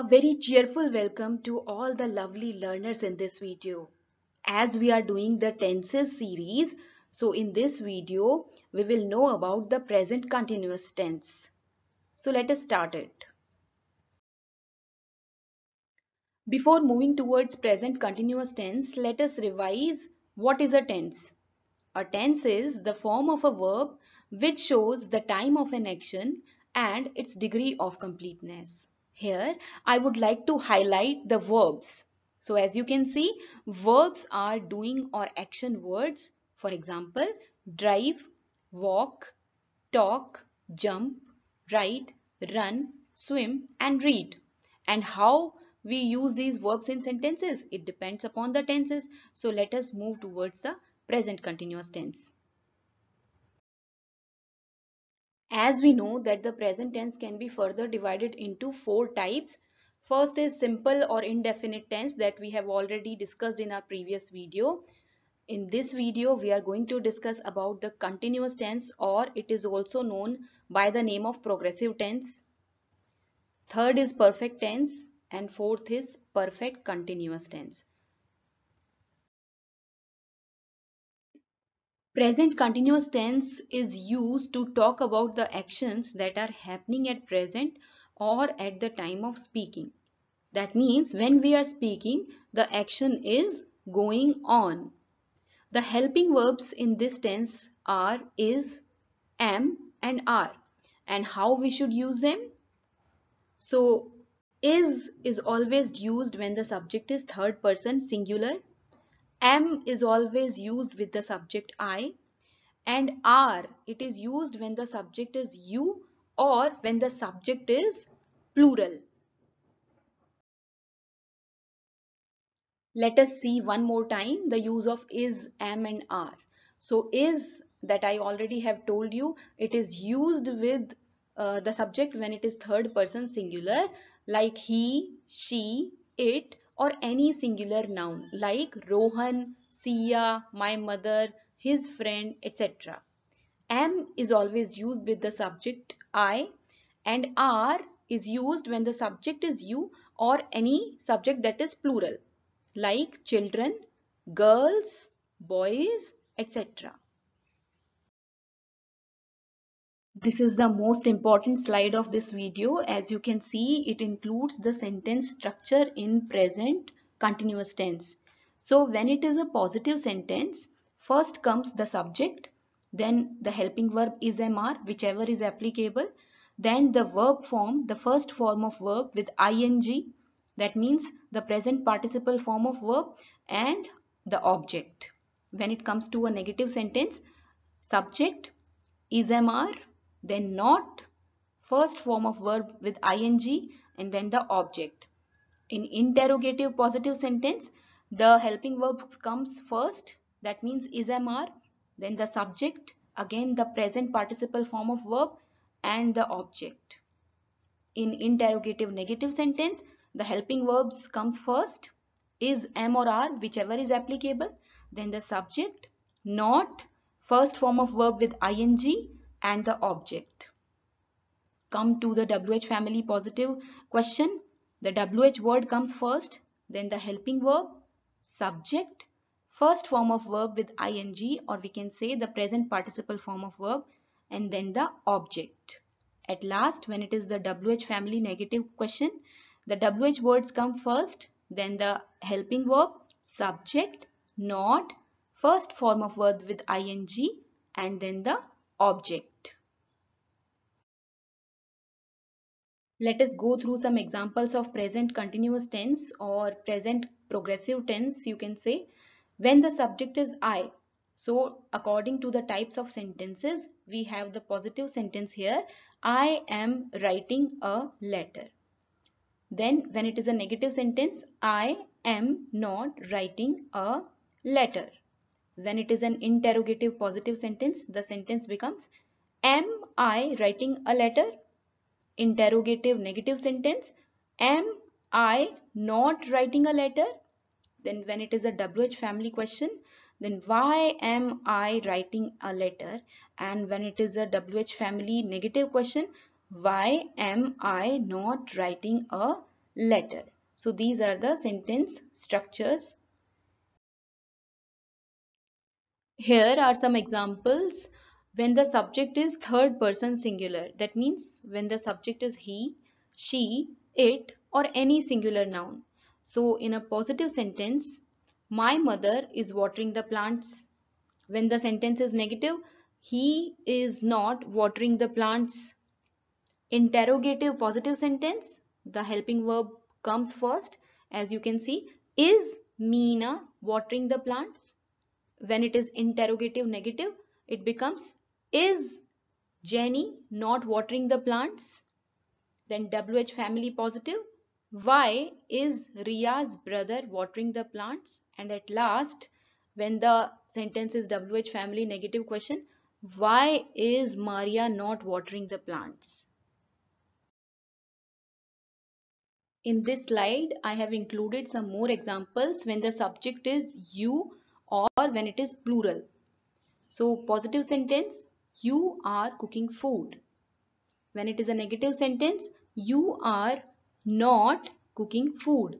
A very cheerful welcome to all the lovely learners in this video. As we are doing the tenses series, so in this video, we will know about the present continuous tense. So let us start it. Before moving towards present continuous tense, let us revise what is a tense. A tense is the form of a verb which shows the time of an action and its degree of completeness. Here, I would like to highlight the verbs. So as you can see, verbs are doing or action words. For example, drive, walk, talk, jump, write, run, swim and read. And how we use these verbs in sentences? It depends upon the tenses. So let us move towards the present continuous tense. As we know that the present tense can be further divided into four types. First is simple or indefinite tense that we have already discussed in our previous video. In this video, we are going to discuss about the continuous tense or it is also known by the name of progressive tense. Third is perfect tense and fourth is perfect continuous tense. Present continuous tense is used to talk about the actions that are happening at present or at the time of speaking. That means when we are speaking, the action is going on. The helping verbs in this tense are is, am and are and how we should use them. So is is always used when the subject is third person singular M is always used with the subject I and R it is used when the subject is you or when the subject is plural. Let us see one more time the use of is, am and are. So is that I already have told you it is used with uh, the subject when it is third person singular like he, she, it or any singular noun like Rohan, Siya, my mother, his friend, etc. Am is always used with the subject I and are is used when the subject is you or any subject that is plural like children, girls, boys, etc. This is the most important slide of this video. As you can see, it includes the sentence structure in present continuous tense. So when it is a positive sentence, first comes the subject, then the helping verb is MR, whichever is applicable, then the verb form, the first form of verb with ing, that means the present participle form of verb and the object. When it comes to a negative sentence, subject, is MR, then not, first form of verb with ing and then the object. In interrogative positive sentence, the helping verb comes first, that means is are. then the subject, again the present participle form of verb and the object. In interrogative negative sentence, the helping verbs comes first, is, am or are, whichever is applicable, then the subject, not, first form of verb with ing and the object. Come to the WH family positive question. The WH word comes first, then the helping verb, subject, first form of verb with ing or we can say the present participle form of verb and then the object. At last, when it is the WH family negative question, the WH words come first, then the helping verb, subject, not, first form of verb with ing and then the object. Let us go through some examples of present continuous tense or present progressive tense you can say. When the subject is I, so according to the types of sentences, we have the positive sentence here, I am writing a letter. Then when it is a negative sentence, I am not writing a letter. When it is an interrogative positive sentence, the sentence becomes Am I writing a letter? Interrogative negative sentence Am I not writing a letter? Then when it is a WH family question, then why am I writing a letter? And when it is a WH family negative question, why am I not writing a letter? So these are the sentence structures Here are some examples when the subject is third person singular. That means when the subject is he, she, it or any singular noun. So in a positive sentence, my mother is watering the plants. When the sentence is negative, he is not watering the plants. Interrogative positive sentence, the helping verb comes first. As you can see, is Meena watering the plants? When it is interrogative negative, it becomes is Jenny not watering the plants? Then WH family positive. Why is Ria's brother watering the plants? And at last, when the sentence is WH family negative question, why is Maria not watering the plants? In this slide, I have included some more examples when the subject is you or when it is plural. So positive sentence, you are cooking food. When it is a negative sentence, you are not cooking food.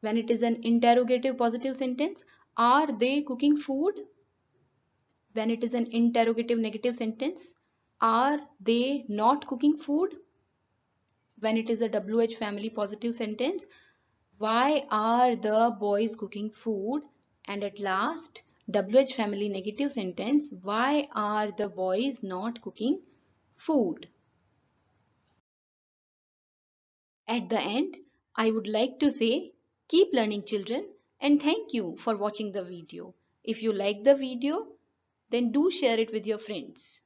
When it is an interrogative positive sentence, are they cooking food? When it is an interrogative negative sentence, are they not cooking food? When it is a WH family positive sentence, why are the boys cooking food? And at last, WH family negative sentence, why are the boys not cooking food? At the end, I would like to say, keep learning children and thank you for watching the video. If you like the video, then do share it with your friends.